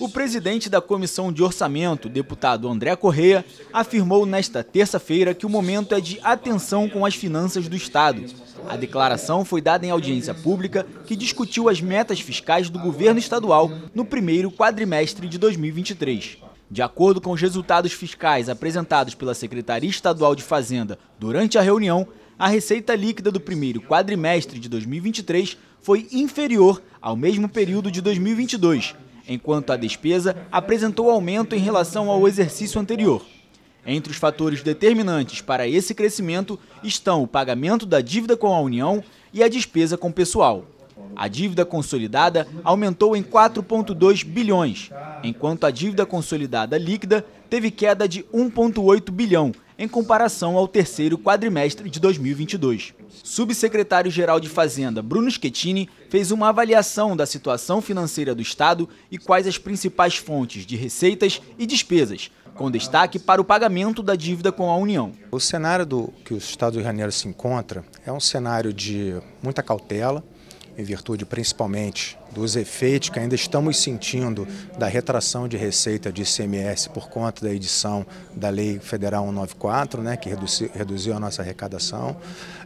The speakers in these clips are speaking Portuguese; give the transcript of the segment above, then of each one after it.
O presidente da Comissão de Orçamento, deputado André Correia, afirmou nesta terça-feira que o momento é de atenção com as finanças do Estado. A declaração foi dada em audiência pública que discutiu as metas fiscais do governo estadual no primeiro quadrimestre de 2023. De acordo com os resultados fiscais apresentados pela Secretaria Estadual de Fazenda durante a reunião, a receita líquida do primeiro quadrimestre de 2023 foi inferior ao mesmo período de 2022, enquanto a despesa apresentou aumento em relação ao exercício anterior. Entre os fatores determinantes para esse crescimento estão o pagamento da dívida com a União e a despesa com pessoal. A dívida consolidada aumentou em 4,2 bilhões, enquanto a dívida consolidada líquida teve queda de 1,8 bilhão, em comparação ao terceiro quadrimestre de 2022. Subsecretário-geral de Fazenda, Bruno Schettini, fez uma avaliação da situação financeira do Estado e quais as principais fontes de receitas e despesas, com destaque para o pagamento da dívida com a União. O cenário do que o Estado do Rio de Janeiro se encontra é um cenário de muita cautela, em virtude principalmente dos efeitos que ainda estamos sentindo da retração de receita de ICMS por conta da edição da Lei Federal 194, né, que reduziu a nossa arrecadação.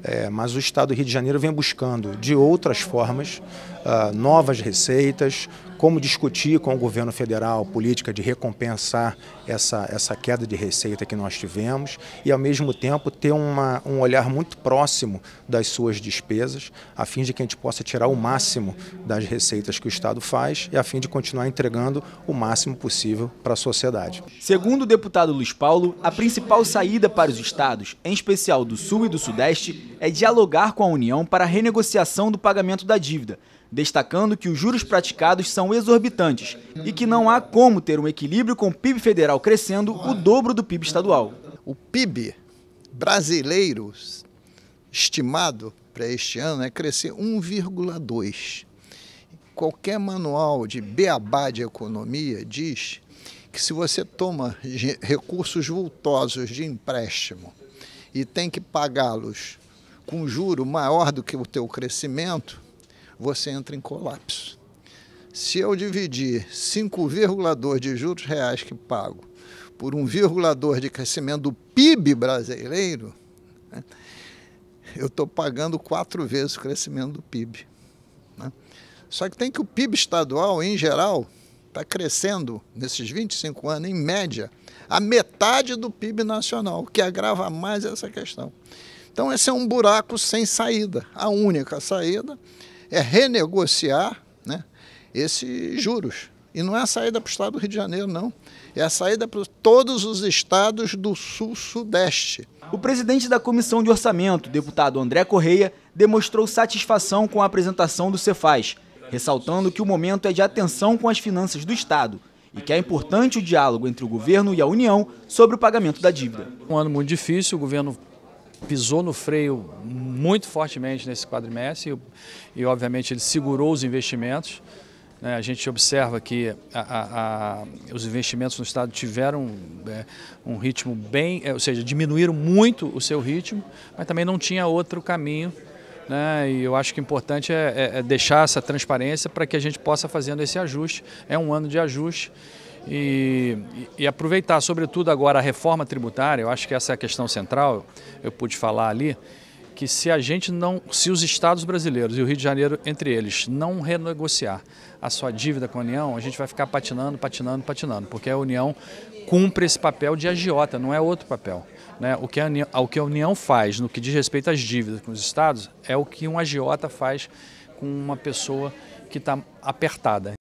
É, mas o Estado do Rio de Janeiro vem buscando, de outras formas, uh, novas receitas, como discutir com o governo federal política de recompensar essa, essa queda de receita que nós tivemos e, ao mesmo tempo, ter uma, um olhar muito próximo das suas despesas, a fim de que a gente possa tirar o máximo das receitas receitas que o Estado faz e a fim de continuar entregando o máximo possível para a sociedade. Segundo o deputado Luiz Paulo, a principal saída para os estados, em especial do Sul e do Sudeste, é dialogar com a União para a renegociação do pagamento da dívida, destacando que os juros praticados são exorbitantes e que não há como ter um equilíbrio com o PIB federal crescendo o dobro do PIB estadual. O PIB brasileiro estimado para este ano é crescer 1,2 qualquer manual de beabá de economia diz que se você toma recursos vultosos de empréstimo e tem que pagá-los com juro maior do que o teu crescimento, você entra em colapso. Se eu dividir 5,2 de juros reais que pago por 1,2 de crescimento do PIB brasileiro, né, eu estou pagando quatro vezes o crescimento do PIB. Né? Só que tem que o PIB estadual, em geral, está crescendo nesses 25 anos, em média, a metade do PIB nacional, o que agrava mais é essa questão. Então, esse é um buraco sem saída. A única saída é renegociar né, esses juros. E não é a saída para o estado do Rio de Janeiro, não. É a saída para todos os estados do Sul-Sudeste. O presidente da Comissão de Orçamento, deputado André Correia, demonstrou satisfação com a apresentação do Cefaz ressaltando que o momento é de atenção com as finanças do Estado e que é importante o diálogo entre o governo e a União sobre o pagamento da dívida. Um ano muito difícil, o governo pisou no freio muito fortemente nesse quadrimestre e, e obviamente, ele segurou os investimentos. Né? A gente observa que a, a, a, os investimentos no Estado tiveram é, um ritmo bem, é, ou seja, diminuíram muito o seu ritmo, mas também não tinha outro caminho né? E eu acho que o importante é, é, é deixar essa transparência para que a gente possa fazendo esse ajuste. É um ano de ajuste. E, e, aproveitar, sobretudo agora, a reforma tributária, eu acho que essa é a questão central, eu pude falar ali, que se a gente não, se os estados brasileiros e o Rio de Janeiro, entre eles, não renegociar a sua dívida com a União, a gente vai ficar patinando, patinando, patinando, porque a União cumpre esse papel de agiota, não é outro papel. Né, o, que a, o que a União faz no que diz respeito às dívidas com os estados é o que um agiota faz com uma pessoa que está apertada.